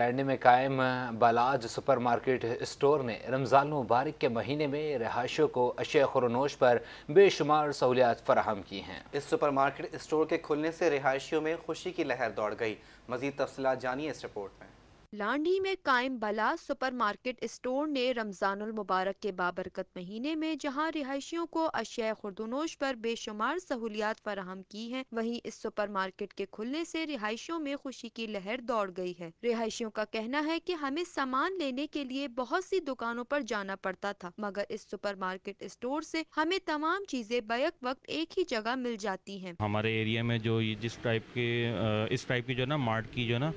candy में कायम बलाज supermarket store ने रमज़ान मुबारक के महीने में रहायशों को अशे खुरनोश पर बेशुमार सहूलियात फराहम की हैं इस सुपरमार्केट स्टोर के खुलने से रिहायशियों में खुशी की लहर दौड़ गई मजीद तफसला जानिए इस रिपोर्ट में लांडी में कायम बला सुपरमार्केट स्टोर ने रमज़ानुल मुबारक के बाबरकत महीने में जहां रिहायशियों को अशिया खुर्दनोश पर बेशुमार सहूलियात फराहम की हैं वहीं इस सुपरमार्केट के खुलने से रिहायशियों में खुशी की लहर दौड़ गई है रिहायशियों का कहना है कि हमें सामान लेने के लिए बहुत सी दुकानों पर जाना पड़ता था मगर इस सुपर स्टोर ऐसी हमें तमाम चीजें बैक वक्त एक ही जगह मिल जाती है हमारे एरिया में जो जिस टाइप के इस टाइप की जो ना मार्ट की जो ना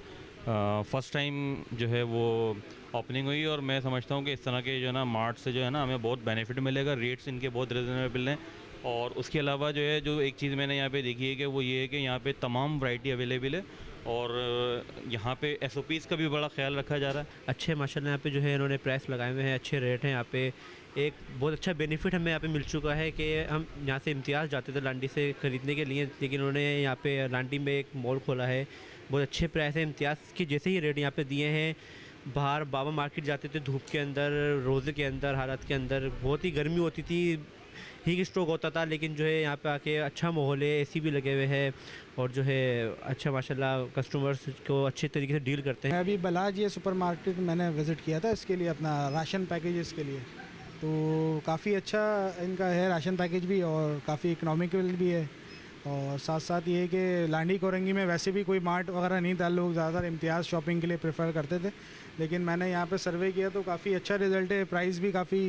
फ़र्स्ट टाइम जो है वो ओपनिंग हुई और मैं समझता हूँ कि इस तरह के जो है ना मार्ट से जो है ना हमें बहुत बेनिफिट मिलेगा रेट्स इनके बहुत रिजनेबल हैं और उसके अलावा जो है जो एक चीज़ मैंने यहाँ पे देखी है कि वो ये है कि यहाँ पे तमाम वैरायटी अवेलेबल है और यहाँ पे एस का भी बड़ा ख्याल रखा जा रहा है अच्छे माशाल्लाह यहाँ पे जो है इन्होंने प्राइस लगाए हुए हैं अच्छे रेट हैं यहाँ पे एक बहुत अच्छा बेनिफिट हमें यहाँ पे मिल चुका है कि हम यहाँ से इम्तियाज़ जाते थे लांडी से ख़रीदने के लिए लेकिन उन्होंने यहाँ पे लांडी में एक मॉल खोला है बहुत अच्छे प्राइस है इम्तियाज़ के जैसे ही रेट यहाँ पर दिए हैं बाहर बाबा मार्केट जाते थे धूप के अंदर रोज़े के अंदर हालात के अंदर बहुत ही गर्मी होती थी हीट स्ट्रोक होता था लेकिन जो है यहाँ पे आके अच्छा माहौल है एसी भी लगे हुए हैं और जो है अच्छा माशाल्लाह कस्टमर्स को अच्छे तरीके से डील करते हैं अभी बलाज ये सुपर मार्केट मैंने विज़िट किया था इसके लिए अपना राशन पैकेज के लिए तो काफ़ी अच्छा इनका है राशन पैकेज भी और काफ़ी इकनॉमिकल भी है और साथ साथ ये कि लांडी कोरंगी में वैसे भी कोई मार्ट वगैरह नहीं था लोग ज़्यादातर इम्तियाज़ शॉपिंग के लिए प्रेफर करते थे लेकिन मैंने यहाँ पे सर्वे किया तो काफ़ी अच्छा रिजल्ट है प्राइस भी काफ़ी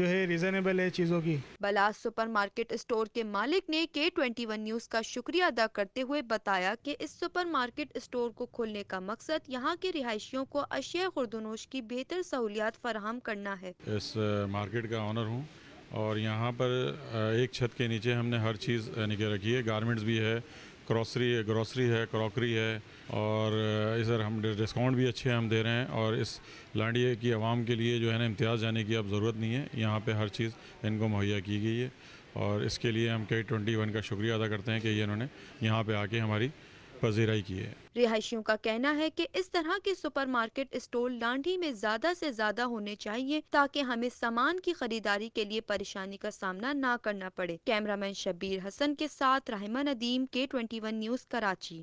जो है रिजनेबल है चीज़ों की बलास सुपरमार्केट स्टोर के मालिक ने के ट्वेंटी वन न्यूज़ का शुक्रिया अदा करते हुए बताया कि इस सुपरमार्केट स्टोर को खोलने का मकसद यहाँ के रिहायशियों को अशिया खुर्दनोश की बेहतर सहूलियात फराहम करना है इस मार्केट का ऑनर हूँ और यहाँ पर एक छत के नीचे हमने हर चीज़ यानी कि रखी है गारमेंट्स भी है क्रॉसरी है ग्रॉसरी है क्रॉकरी है और इधर हम डिस्काउंट भी अच्छे हम दे रहे हैं और इस लांडिए की आवाम के लिए जो है ना इम्तियाज़ जाने की अब ज़रूरत नहीं है यहाँ पे हर चीज़ इनको मुहैया की गई है और इसके लिए हम के ट्वेंटी वन का शुक्रिया अदा करते हैं कि ये इन्होंने यहाँ पर आके हमारी पजीराई की है रिहायशियों का कहना है कि इस तरह के सुपरमार्केट स्टोर लांडी में ज्यादा से ज्यादा होने चाहिए ताकि हमें सामान की खरीदारी के लिए परेशानी का सामना ना करना पड़े कैमरामैन शबीर हसन के साथ रहमान नदीम के ट्वेंटी न्यूज कराची